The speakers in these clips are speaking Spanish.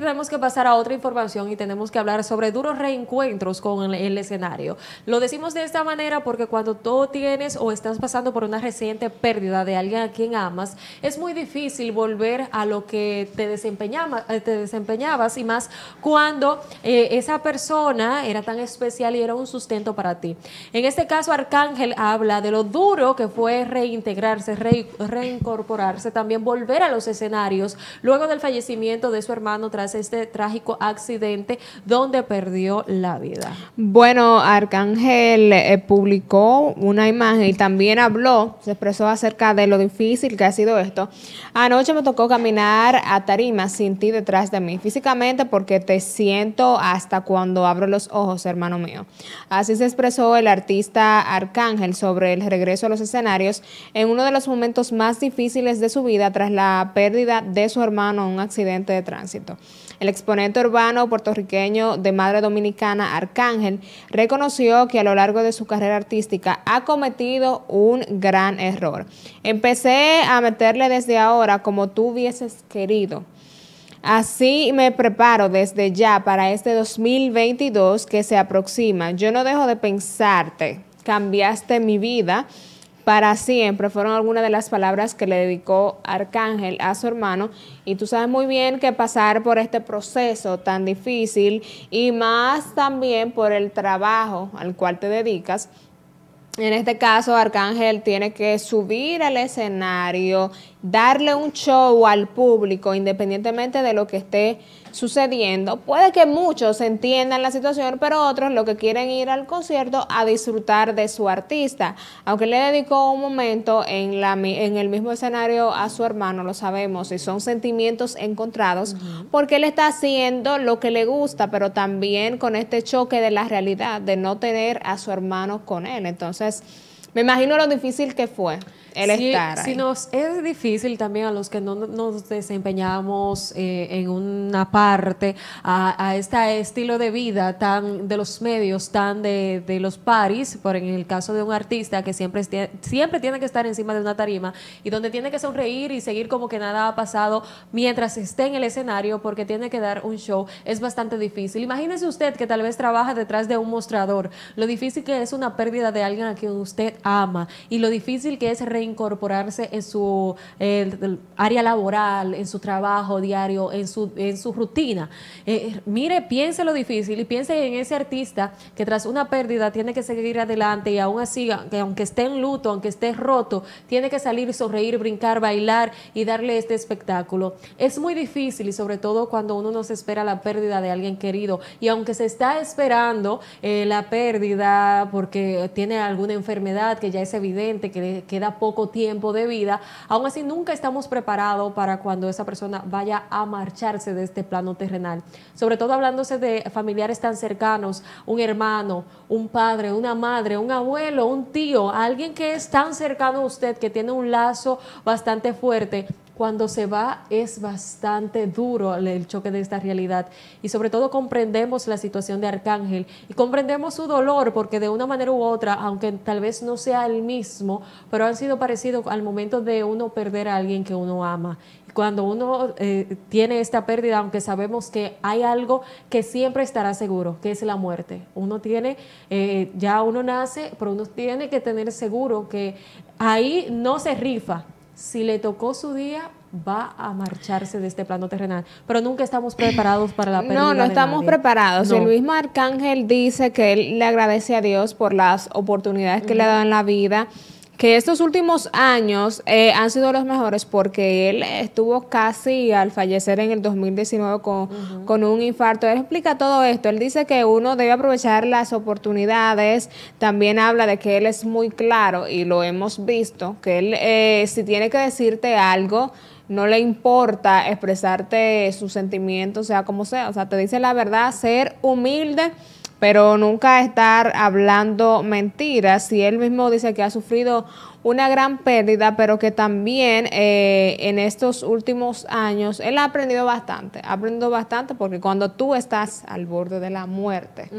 Tenemos que pasar a otra información y tenemos que hablar sobre duros reencuentros con el, escenario. Lo decimos de esta manera porque cuando tú tienes o estás pasando por una reciente pérdida de alguien a quien amas, es muy difícil volver a lo que te, eh, te desempeñabas y más cuando eh, esa persona era tan especial y era un sustento para ti. En este caso, Arcángel habla de lo duro que fue reintegrarse, reincorporarse, también volver a los escenarios luego del fallecimiento de su hermano tras este trágico accidente donde perdió la vida. Bueno, Arcángel eh, publicó una imagen y también habló, se expresó acerca de lo difícil que ha sido esto. Anoche me tocó caminar a tarima sin ti detrás de mí, físicamente porque te siento hasta cuando abro los ojos, hermano mío. Así se expresó el artista Arcángel sobre el regreso a los escenarios en uno de los momentos más difíciles de su vida tras la pérdida de su hermano en un accidente de tránsito. El exponente urbano puertorriqueño de madre dominicana, Arcángel, reconoció que a lo largo de su carrera artística ha cometido un gran error. Empecé a meterle desde ahora como tú hubieses querido. Así me preparo desde ya para este 2022 que se aproxima. Yo no dejo de pensarte. Cambiaste mi vida para siempre fueron algunas de las palabras que le dedicó Arcángel a su hermano. Y tú sabes muy bien que pasar por este proceso tan difícil y más también por el trabajo al cual te dedicas. En este caso, Arcángel tiene que subir al escenario, darle un show al público, independientemente de lo que esté sucediendo. Puede que muchos entiendan la situación, pero otros lo que quieren ir al concierto a disfrutar de su artista. Aunque le dedicó un momento en, la, en el mismo escenario a su hermano, lo sabemos, y son sentimientos encontrados, porque él está haciendo lo que le gusta, pero también con este choque de la realidad, de no tener a su hermano con él. Entonces, me imagino lo difícil que fue el estar ahí. es difícil también a los que no nos desempeñamos eh, en una parte, a, este estilo de vida tan de los medios, tan de, los paris, por en el caso de un artista que siempre, siempre tiene que estar encima de una tarima y donde tiene que sonreír y seguir como que nada ha pasado mientras esté en el escenario porque tiene que dar un show, es bastante difícil. Imagínese usted que tal vez trabaja detrás de un mostrador, lo difícil que es una pérdida de alguien a quien usted ama y lo difícil que es reincorporarse en su eh, área laboral, en su trabajo diario, en su, en su rutina. Eh, mire, piense lo difícil y piense en ese artista que tras una pérdida tiene que seguir adelante y aún así, aunque esté en luto, aunque esté roto, tiene que salir, sonreír, brincar, bailar y darle este espectáculo. Es muy difícil y sobre todo cuando uno no se espera la pérdida de alguien querido y aunque se está esperando eh, la pérdida porque tiene alguna enfermedad, que ya es evidente, que queda poco tiempo de vida, aún así nunca estamos preparados para cuando esa persona vaya a marcharse de este plano terrenal. Sobre todo hablándose de familiares tan cercanos, un hermano, un padre, una madre, un abuelo, un tío, alguien que es tan cercano a usted, que tiene un lazo bastante fuerte, cuando se va es bastante duro el choque de esta realidad. Y sobre todo comprendemos la situación de Arcángel y comprendemos su dolor porque de una manera u otra, aunque tal vez no sea el mismo, pero han sido parecidos al momento de uno perder a alguien que uno ama. Cuando uno eh, tiene esta pérdida, aunque sabemos que hay algo que siempre estará seguro, que es la muerte. Uno tiene, eh, ya uno nace, pero uno tiene que tener seguro que ahí no se rifa, si le tocó su día, va a marcharse de este plano terrenal. Pero nunca estamos preparados para la pérdida. No, no estamos preparados. El mismo arcángel dice que él le agradece a Dios por las oportunidades que le ha dado en la vida que estos últimos años eh, han sido los mejores porque él estuvo casi al fallecer en el 2019 con, con, un infarto. Él explica todo esto. Él dice que uno debe aprovechar las oportunidades. También habla de que él es muy claro y lo hemos visto, que él eh, si tiene que decirte algo, no le importa expresarte sus sentimientos, sea como sea. O sea, te dice la verdad, ser humilde pero nunca estar hablando mentiras. Si él mismo dice que ha sufrido una gran pérdida, pero que también eh, en estos últimos años él ha aprendido bastante, ha aprendido bastante porque cuando tú estás al borde de la muerte,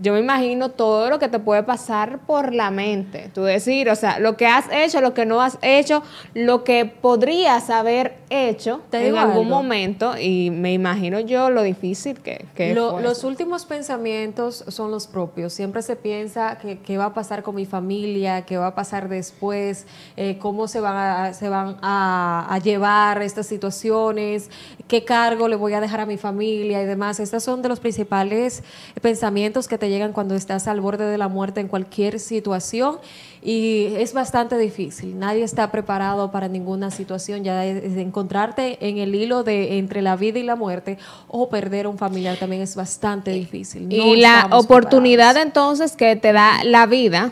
yo me imagino todo lo que te puede pasar por la mente. Tú decir, o sea, lo que has hecho, lo que no has hecho, lo que podrías haber hecho en algún momento y me imagino yo lo difícil que, Los últimos pensamientos son los propios. Siempre se piensa qué va a pasar con mi familia, qué va a pasar después, eh, cómo se van, a, se van a, llevar estas situaciones, qué cargo le voy a dejar a mi familia y demás. Estos son de los principales pensamientos que te llegan cuando estás al borde de la muerte en cualquier situación y es bastante difícil. Nadie está preparado para ninguna situación. Ya es, encontrarte en el hilo de entre la vida y la muerte o perder a un familiar también es bastante difícil. y la oportunidad entonces que te da la vida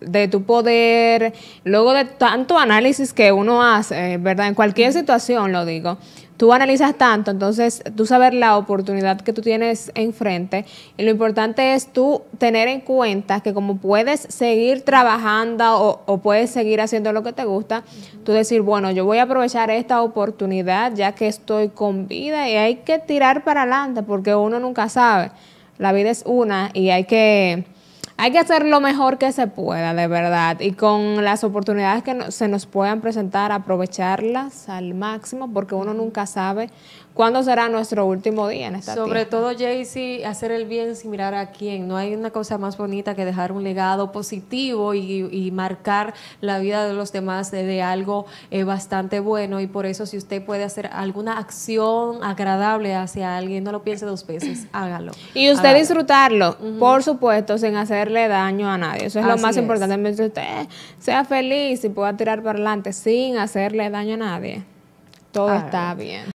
de tu poder, luego de tanto análisis que uno hace, ¿verdad? En cualquier situación, lo digo, tú analizas tanto, entonces tú saber la oportunidad que tú tienes enfrente y lo importante es tú tener en cuenta que como puedes seguir trabajando o, puedes seguir haciendo lo que te gusta, tú decir, bueno, yo voy a aprovechar esta oportunidad ya que estoy con vida y hay que tirar para adelante porque uno nunca sabe, la vida es una y hay que hay que hacer lo mejor que se pueda, de verdad, y con las oportunidades que se nos puedan presentar, aprovecharlas al máximo, porque uno nunca sabe cuándo será nuestro último día en esta Sobre todo, Jaycee, hacer el bien sin mirar a quién. No hay una cosa más bonita que dejar un legado positivo y, marcar la vida de los demás de, algo eh, bastante bueno, y por eso si usted puede hacer alguna acción agradable hacia alguien, no lo piense dos veces, hágalo. Y usted disfrutarlo, por supuesto, sin hacer daño a nadie. Eso es lo más importante. mientras usted eh, sea feliz y pueda tirar para adelante sin hacerle daño a nadie. Todo está bien.